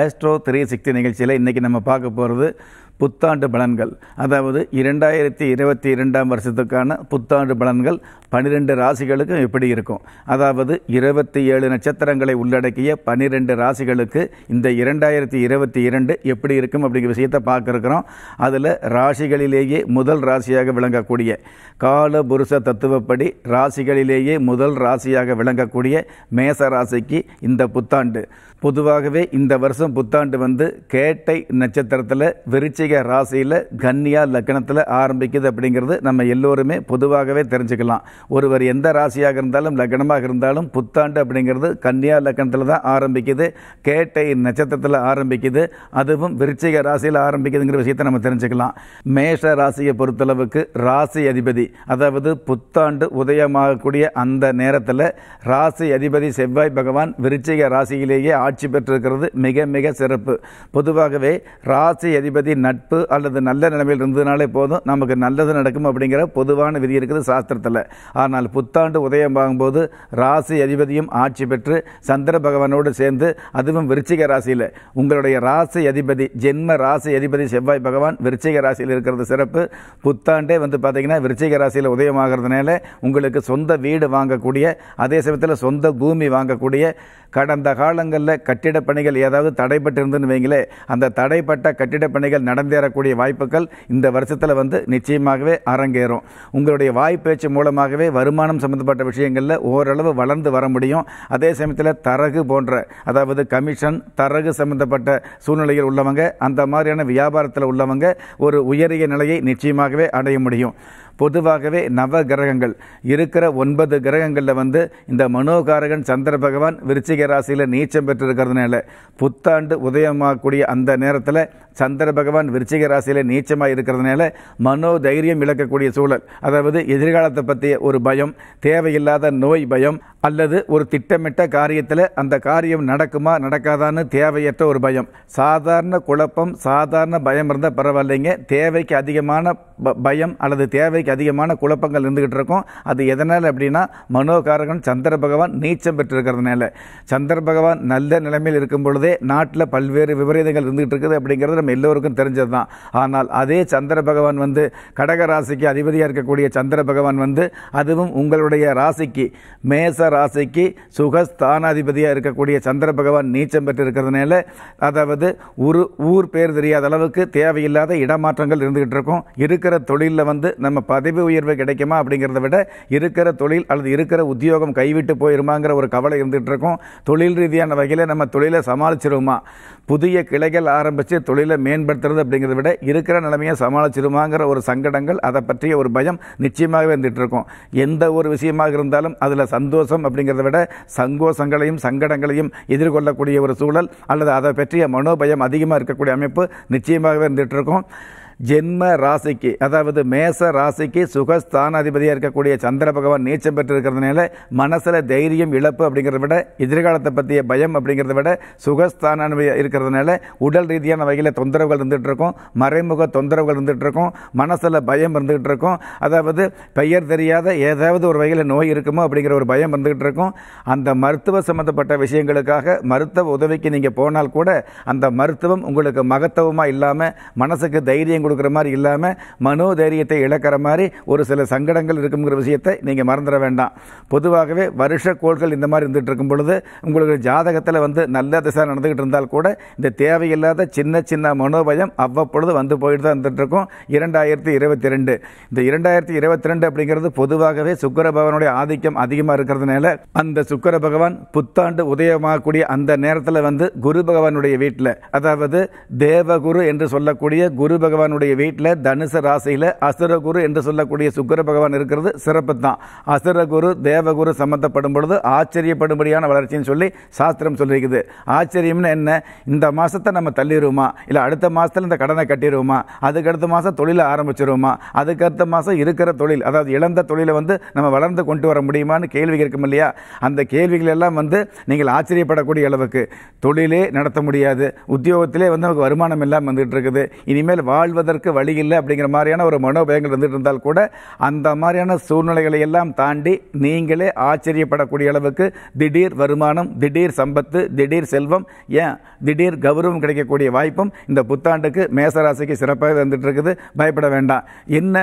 astro three sixty நிகழ்ச்சியில் இன்றைக்கி நம்ம பார்க்க போகிறது புத்தாண்டு பலன்கள் அதாவது இரண்டாயிரத்தி இருபத்தி இரண்டாம் வருஷத்துக்கான புத்தாண்டு பலன்கள் பனிரெண்டு ராசிகளுக்கும் எப்படி இருக்கும் அதாவது இருபத்தி ஏழு நட்சத்திரங்களை உள்ளடக்கிய பனிரெண்டு ராசிகளுக்கு இந்த இரண்டாயிரத்தி இருபத்தி இரண்டு எப்படி இருக்கும் அப்படிங்கிற விஷயத்தை பார்க்குறோம் அதில் ராசிகளிலேயே முதல் ராசியாக விளங்கக்கூடிய கால புருஷ தத்துவப்படி ராசிகளிலேயே முதல் ராசியாக விளங்கக்கூடிய மேச ராசிக்கு இந்த புத்தாண்டு பொதுவாகவே இந்த வருஷம் புத்தாண்டு வந்து கேட்டை நட்சத்திரத்தில் விருச்சி விருச்சிக ராசியில் கன்னியா லக்னத்தில் ஆரம்பிக்குது அப்படிங்கிறது நம்ம எல்லோருமே பொதுவாகவே தெரிஞ்சுக்கலாம் ஒருவர் எந்த ராசியாக இருந்தாலும் லக்னமாக இருந்தாலும் புத்தாண்டு அப்படிங்கிறது கன்னியா லக்னத்தில் தான் ஆரம்பிக்குது கேட்டை நட்சத்திரத்தில் ஆரம்பிக்குது அதுவும் விருச்சிக ராசியில் ஆரம்பிக்குதுங்கிற விஷயத்தை நம்ம தெரிஞ்சுக்கலாம் மேஷ ராசியை பொறுத்தளவுக்கு ராசி அதிபதி அதாவது புத்தாண்டு உதயமாகக்கூடிய அந்த நேரத்தில் ராசி அதிபதி செவ்வாய் பகவான் விருச்சிக ராசியிலேயே ஆட்சி பெற்றிருக்கிறது மிக மிக சிறப்பு பொதுவாகவே ராசி அதிபதி நட்பு அல்லது நல்ல நிலைமையில் இருந்ததுனாலே போதும் நமக்கு நல்லது நடக்கும் அப்படிங்கிற பொதுவான விதி இருக்குது சாஸ்திரத்தில் ஆனால் புத்தாண்டு உதயம் ஆகும்போது ராசி அதிபதியும் ஆட்சி பெற்று சந்திர பகவானோடு சேர்ந்து அதுவும் விருச்சிக ராசியில் உங்களுடைய ராசி அதிபதி ஜென்ம ராசி அதிபதி செவ்வாய் பகவான் விருச்சிக ராசியில் இருக்கிறது சிறப்பு புத்தாண்டே வந்து பார்த்தீங்கன்னா விருச்சிக ராசியில் உதயமாகிறதுனால உங்களுக்கு சொந்த வீடு வாங்கக்கூடிய அதே சமயத்தில் சொந்த பூமி வாங்கக்கூடிய கடந்த காலங்களில் கட்டிடப் பணிகள் ஏதாவது தடைப்பட்டிருந்துன்னு வைங்களே அந்த தடைப்பட்ட கட்டிடப் பணிகள் நடந்து நடந்தேறக்கூடிய வாய்ப்புகள் இந்த வருஷத்தில் வந்து நிச்சயமாகவே அரங்கேறும் உங்களுடைய வாய் பேச்சு மூலமாகவே வருமானம் சம்மந்தப்பட்ட விஷயங்களில் ஓரளவு வளர்ந்து வர முடியும் அதே சமயத்தில் தரகு போன்ற அதாவது கமிஷன் தரகு சம்மந்தப்பட்ட சூழ்நிலையில் உள்ளவங்க அந்த மாதிரியான வியாபாரத்தில் உள்ளவங்க ஒரு உயரிய நிலையை நிச்சயமாகவே அடைய முடியும் பொதுவாகவே நவ கிரகங்கள் இருக்கிற ஒன்பது கிரகங்களில் வந்து இந்த மனோகாரகன் சந்திர பகவான் விருச்சிக ராசியில் நீச்சம் பெற்றிருக்கிறதுனால புத்தாண்டு உதயமாகக்கூடிய அந்த நேரத்தில் சந்திர பகவான் விருச்சிக ராசியில் நீச்சமாக இருக்கிறதுனால மனோ தைரியம் இழக்கக்கூடிய சூழல் அதாவது எதிர்காலத்தை பற்றிய ஒரு பயம் தேவையில்லாத நோய் பயம் அல்லது ஒரு திட்டமிட்ட காரியத்தில் அந்த காரியம் நடக்குமா நடக்காதான்னு தேவையற்ற ஒரு பயம் சாதாரண குழப்பம் சாதாரண பயம் இருந்தால் பரவாயில்லைங்க தேவைக்கு அதிகமான பயம் அல்லது தேவை இன்றைக்கு அதிகமான குழப்பங்கள் இருந்துகிட்டு இருக்கும் அது எதனால் அப்படின்னா மனோகாரகன் சந்திர பகவான் நீச்சம் பெற்றிருக்கிறதுனால சந்திர பகவான் நல்ல நிலைமையில் இருக்கும் பொழுதே நாட்டில் பல்வேறு விபரீதங்கள் இருந்துகிட்டு இருக்குது அப்படிங்கிறது நம்ம எல்லோருக்கும் தெரிஞ்சது தான் ஆனால் அதே சந்திர பகவான் வந்து கடக ராசிக்கு அதிபதியாக இருக்கக்கூடிய சந்திர பகவான் வந்து அதுவும் உங்களுடைய ராசிக்கு மேச ராசிக்கு சுகஸ்தானாதிபதியாக இருக்கக்கூடிய சந்திர பகவான் நீச்சம் பெற்று இருக்கிறதுனால அதாவது ஒரு ஊர் பேர் தெரியாத அளவுக்கு தேவையில்லாத இடமாற்றங்கள் இருந்துகிட்டு இருக்கும் இருக்கிற தொழிலில் வந்து நம்ம பதவி உயர்வு கிடைக்குமா அப்படிங்கிறத விட இருக்கிற தொழில் அல்லது இருக்கிற உத்தியோகம் கைவிட்டு போயிருமாங்கிற ஒரு கவலை இருந்துகிட்டு இருக்கும் தொழில் ரீதியான வகையில் நம்ம தொழிலை சமாளிச்சிருவோமா புதிய கிளைகள் ஆரம்பித்து தொழிலை மேம்படுத்துறது அப்படிங்கிறத விட இருக்கிற நிலைமையை சமாளிச்சிருமாங்கிற ஒரு சங்கடங்கள் அதை பற்றிய ஒரு பயம் நிச்சயமாகவே இருந்துகிட்டு இருக்கும் எந்த ஒரு விஷயமாக இருந்தாலும் அதில் சந்தோஷம் அப்படிங்கிறத விட சங்கோஷங்களையும் சங்கடங்களையும் எதிர்கொள்ளக்கூடிய ஒரு சூழல் அல்லது அதை பற்றிய மனோபயம் அதிகமாக இருக்கக்கூடிய அமைப்பு நிச்சயமாகவே இருந்துகிட்டு இருக்கும் ஜென்ம ராசிக்கு அதாவது மேச ராசிக்கு சுகஸ்தானாதிபதியாக இருக்கக்கூடிய சந்திர பகவான் நீச்சம் பெற்றிருக்கிறதுனால மனசில் தைரியம் இழப்பு அப்படிங்கிறத விட எதிர்காலத்தை பற்றிய பயம் அப்படிங்கிறத விட சுகஸ்தான இருக்கிறதுனால உடல் ரீதியான வகையில் தொந்தரவுகள் இருந்துகிட்டு இருக்கும் மறைமுக தொந்தரவுகள் இருந்துகிட்டு இருக்கும் மனசில் பயம் இருந்துகிட்டு இருக்கும் அதாவது பெயர் தெரியாத ஏதாவது ஒரு வகையில் நோய் இருக்குமோ அப்படிங்கிற ஒரு பயம் இருந்துகிட்டு இருக்கும் அந்த மருத்துவ சம்மந்தப்பட்ட விஷயங்களுக்காக மருத்துவ உதவிக்கு நீங்கள் போனால் கூட அந்த மருத்துவம் உங்களுக்கு மகத்துவமாக இல்லாமல் மனசுக்கு தைரியம் கொடுக்குற மாதிரி இல்லாமல் மனோதைரியத்தை இழக்கிற மாதிரி ஒரு சில சங்கடங்கள் இருக்குங்கிற விஷயத்தை நீங்கள் மறந்துட வேண்டாம் பொதுவாகவே வருஷ கோள்கள் இந்த மாதிரி இருந்துகிட்டு இருக்கும் பொழுது உங்களுக்கு ஜாதகத்தில் வந்து நல்ல திசை நடந்துக்கிட்டு இருந்தால் கூட இந்த தேவையில்லாத சின்ன சின்ன மனோபயம் அவ்வப்பொழுது வந்து போயிட்டு தான் இருந்துகிட்ருக்கும் இரண்டாயிரத்தி இருபத்தி ரெண்டு இந்த இரண்டாயிரத்தி இருபத்தி ரெண்டு அப்படிங்கிறது பொதுவாகவே சுக்கர பகவானுடைய ஆதிக்கம் அதிகமாக இருக்கிறதுனால அந்த சுக்கர பகவான் புத்தாண்டு உதயமாகக்கூடிய அந்த நேரத்தில் வந்து குரு பகவானுடைய வீட்டில் அதாவது தேவகுரு என்று சொல்லக்கூடிய குரு பகவான் பகவானுடைய வீட்டில் தனுசு ராசியில் அசுரகுரு என்று சொல்லக்கூடிய சுக்கர பகவான் இருக்கிறது சிறப்பு தான் அசுரகுரு தேவகுரு சம்மந்தப்படும் பொழுது ஆச்சரியப்படும்படியான வளர்ச்சின்னு சொல்லி சாஸ்திரம் சொல்லியிருக்குது ஆச்சரியம்னு என்ன இந்த மாதத்தை நம்ம தள்ளிடுவோமா இல்லை அடுத்த மாதத்தில் இந்த கடனை கட்டிடுவோமா அதுக்கு அடுத்த மாதம் தொழிலை ஆரம்பிச்சிருவோமா அதுக்கு அடுத்த மாதம் இருக்கிற தொழில் அதாவது இழந்த தொழிலை வந்து நம்ம வளர்ந்து கொண்டு வர முடியுமான்னு கேள்வி இருக்கும் இல்லையா அந்த கேள்விகள் எல்லாம் வந்து நீங்கள் ஆச்சரியப்படக்கூடிய அளவுக்கு தொழிலே நடத்த முடியாது உத்தியோகத்திலே வந்து நமக்கு வருமானம் எல்லாம் வந்துட்டு இருக்குது இனிமேல் வாழ்வது வாழ்வதற்கு வழி இல்லை அப்படிங்கிற மாதிரியான ஒரு மனோபயங்கள் வந்துட்டு இருந்தால் கூட அந்த மாதிரியான சூழ்நிலைகளை எல்லாம் தாண்டி நீங்களே ஆச்சரியப்படக்கூடிய அளவுக்கு திடீர் வருமானம் திடீர் சம்பத்து திடீர் செல்வம் ஏன் திடீர் கௌரவம் கிடைக்கக்கூடிய வாய்ப்பும் இந்த புத்தாண்டுக்கு மேசராசிக்கு சிறப்பாக வந்துட்டு இருக்குது பயப்பட வேண்டாம் என்ன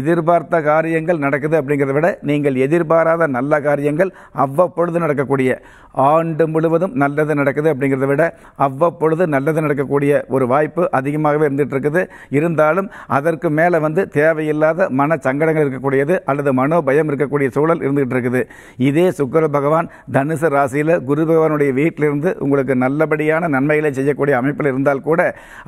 எதிர்பார்த்த காரியங்கள் நடக்குது அப்படிங்கிறத விட நீங்கள் எதிர்பாராத நல்ல காரியங்கள் அவ்வப்பொழுது நடக்கக்கூடிய ஆண்டு முழுவதும் நல்லது நடக்குது அப்படிங்கிறத விட அவ்வப்பொழுது நல்லது நடக்கக்கூடிய ஒரு வாய்ப்பு அதிகமாகவே இருந்துகிட்டு இருக்குது இருந்தாலும் அதற்கு மேலே வந்து தேவையில்லாத மன சங்கடங்கள் இருக்கக்கூடியது அல்லது மனோபயம் இருக்கக்கூடிய சூழல் இருந்துகிட்டு இருக்குது இதே சுக்கர பகவான் தனுசு ராசியில் குரு பகவானுடைய வீட்டிலிருந்து உங்களுக்கு நல்லபடியான நன்மைகளை செய்யக்கூடிய அமைப்பில் இருந்தால் கூட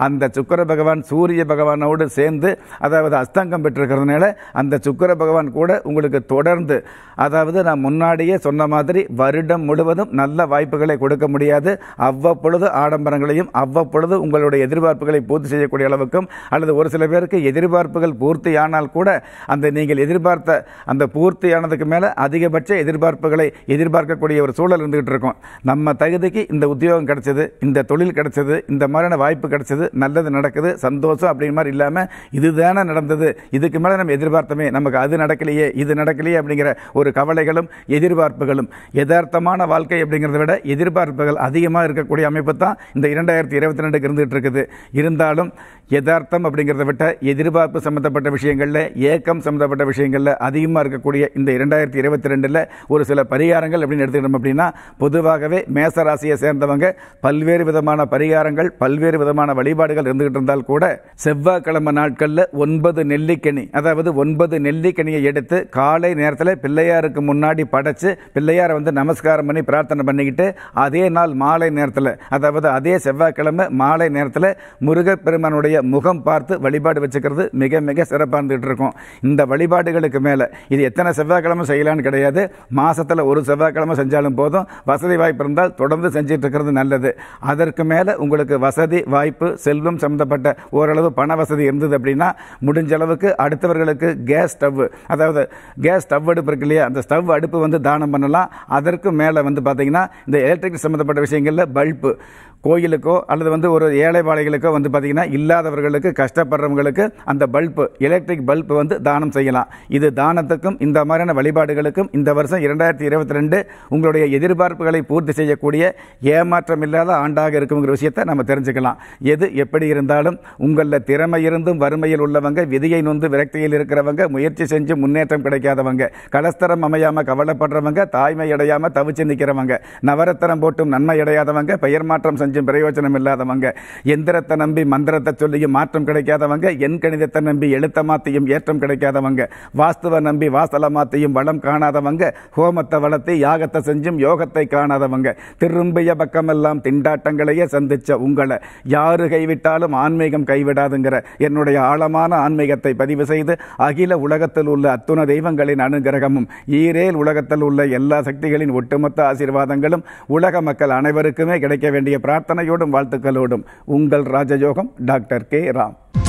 அந்த சுக்கர பகவான் சூரிய பகவானோடு சேர்ந்து அதாவது அஸ்தங்கம் பெற்றிருக்கிறதுனால அந்த சுக்கர பகவான் கூட உங்களுக்கு தொடர்ந்து அதாவது நான் முன்னாடியே சொன்ன மாதிரி வருடம் முழுவதும் நல்ல வாய்ப்புகளை கொடுக்க முடியாது அவ்வப்பொழுது ஆடம்பரங்களையும் அவ்வப்பொழுது உங்களுடைய எதிர்பார்ப்புகளை பூர்த்தி செய்யக்கூடிய அளவுக்கும் அல்லது அல்லது ஒரு சில பேருக்கு எதிர்பார்ப்புகள் பூர்த்தியானால் கூட அந்த நீங்கள் எதிர்பார்த்த அந்த பூர்த்தியானதுக்கு மேலே அதிகபட்ச எதிர்பார்ப்புகளை எதிர்பார்க்கக்கூடிய ஒரு சூழல் இருந்துகிட்டு இருக்கும் நம்ம தகுதிக்கு இந்த உத்தியோகம் கிடைச்சது இந்த தொழில் கிடைச்சது இந்த மாதிரியான வாய்ப்பு கிடைச்சது நல்லது நடக்குது சந்தோஷம் அப்படிங்கிற மாதிரி இல்லாமல் இதுதானே நடந்தது இதுக்கு மேலே நம்ம எதிர்பார்த்தமே நமக்கு அது நடக்கலையே இது நடக்கலையே அப்படிங்கிற ஒரு கவலைகளும் எதிர்பார்ப்புகளும் யதார்த்தமான வாழ்க்கை அப்படிங்கிறத விட எதிர்பார்ப்புகள் அதிகமாக இருக்கக்கூடிய அமைப்பு தான் இந்த இரண்டாயிரத்தி இருபத்தி ரெண்டுக்கு இருந்துகிட்டு இருக்குது இருந்தாலும் யதார்த்தம் அப்படிங்கிறத விட்ட எதிர்பார்ப்பு சம்மந்தப்பட்ட விஷயங்களில் ஏக்கம் சம்மந்தப்பட்ட விஷயங்களில் அதிகமாக இருக்கக்கூடிய இந்த இரண்டாயிரத்தி இருபத்தி ரெண்டில் ஒரு சில பரிகாரங்கள் அப்படின்னு எடுத்துக்கிட்டோம் அப்படின்னா பொதுவாகவே மேசராசியை சேர்ந்தவங்க பல்வேறு விதமான பரிகாரங்கள் பல்வேறு விதமான வழிபாடுகள் இருந்துகிட்டு இருந்தால் கூட செவ்வாய்க்கிழமை நாட்களில் ஒன்பது நெல்லிக்கனி அதாவது ஒன்பது நெல்லிக்கனியை எடுத்து காலை நேரத்தில் பிள்ளையாருக்கு முன்னாடி படைச்சு பிள்ளையாரை வந்து நமஸ்காரம் பண்ணி பிரார்த்தனை பண்ணிக்கிட்டு அதே நாள் மாலை நேரத்தில் அதாவது அதே செவ்வாய்க்கிழமை மாலை நேரத்தில் முருகப்பெருமானுடைய அவருடைய முகம் பார்த்து வழிபாடு வச்சுக்கிறது மிக மிக சிறப்பாக இருக்கும் இந்த வழிபாடுகளுக்கு மேலே இது எத்தனை செவ்வாய்க்கிழமை செய்யலான்னு கிடையாது மாதத்தில் ஒரு செவ்வாய்க்கிழமை செஞ்சாலும் போதும் வசதி வாய்ப்பு இருந்தால் தொடர்ந்து செஞ்சிட்டு இருக்கிறது நல்லது அதற்கு மேலே உங்களுக்கு வசதி வாய்ப்பு செல்வம் சம்மந்தப்பட்ட ஓரளவு பண வசதி இருந்தது அப்படின்னா முடிஞ்ச அளவுக்கு அடுத்தவர்களுக்கு கேஸ் ஸ்டவ் அதாவது கேஸ் ஸ்டவ் அடுப்பு இருக்கு இல்லையா அந்த ஸ்டவ் அடுப்பு வந்து தானம் பண்ணலாம் அதற்கு மேலே வந்து பார்த்தீங்கன்னா இந்த எலக்ட்ரிக் சம்மந்தப்பட்ட விஷயங்களில் பல்பு கோயிலுக்கோ அல்லது வந்து ஒரு ஏழைவாளைகளுக்கோ வந்து பார்த்திங்கன்னா இல்லாத இல்லாதவர்களுக்கு கஷ்டப்படுறவங்களுக்கு அந்த பல்பு எலக்ட்ரிக் பல்பு வந்து தானம் செய்யலாம் இது தானத்துக்கும் இந்த மாதிரியான வழிபாடுகளுக்கும் இந்த வருஷம் இரண்டாயிரத்தி இருபத்தி ரெண்டு உங்களுடைய எதிர்பார்ப்புகளை பூர்த்தி செய்யக்கூடிய ஏமாற்றம் இல்லாத ஆண்டாக இருக்குங்கிற விஷயத்தை நம்ம தெரிஞ்சுக்கலாம் எது எப்படி இருந்தாலும் உங்களில் திறமை இருந்தும் வறுமையில் உள்ளவங்க விதியை நொந்து விரக்தியில் இருக்கிறவங்க முயற்சி செஞ்சு முன்னேற்றம் கிடைக்காதவங்க கலஸ்தரம் அமையாமல் கவலைப்படுறவங்க தாய்மை அடையாமல் தவிச்சு நிற்கிறவங்க நவரத்தனம் போட்டும் நன்மை அடையாதவங்க பெயர் மாற்றம் செஞ்சும் பிரயோஜனம் இல்லாதவங்க எந்திரத்தை நம்பி மந்திரத்தை சொல்லி கணிதத்திலையும் மாற்றம் கிடைக்காதவங்க என் கணிதத்தை நம்பி எழுத்த மாத்தையும் ஏற்றம் கிடைக்காதவங்க வாஸ்துவை நம்பி வாசல மாத்தையும் வளம் காணாதவங்க ஹோமத்தை வளர்த்து யாகத்தை செஞ்சும் யோகத்தை காணாதவங்க திரும்பிய பக்கமெல்லாம் திண்டாட்டங்களையே சந்திச்ச உங்களை யாரு கைவிட்டாலும் ஆன்மீகம் கைவிடாதுங்கிற என்னுடைய ஆழமான ஆன்மீகத்தை பதிவு செய்து அகில உலகத்தில் உள்ள அத்துண தெய்வங்களின் அனுகிரகமும் ஈரேல் உலகத்தில் உள்ள எல்லா சக்திகளின் ஒட்டுமொத்த ஆசீர்வாதங்களும் உலக மக்கள் அனைவருக்குமே கிடைக்க வேண்டிய பிரார்த்தனையோடும் வாழ்த்துக்களோடும் உங்கள் ராஜயோகம் டாக்டர் के राम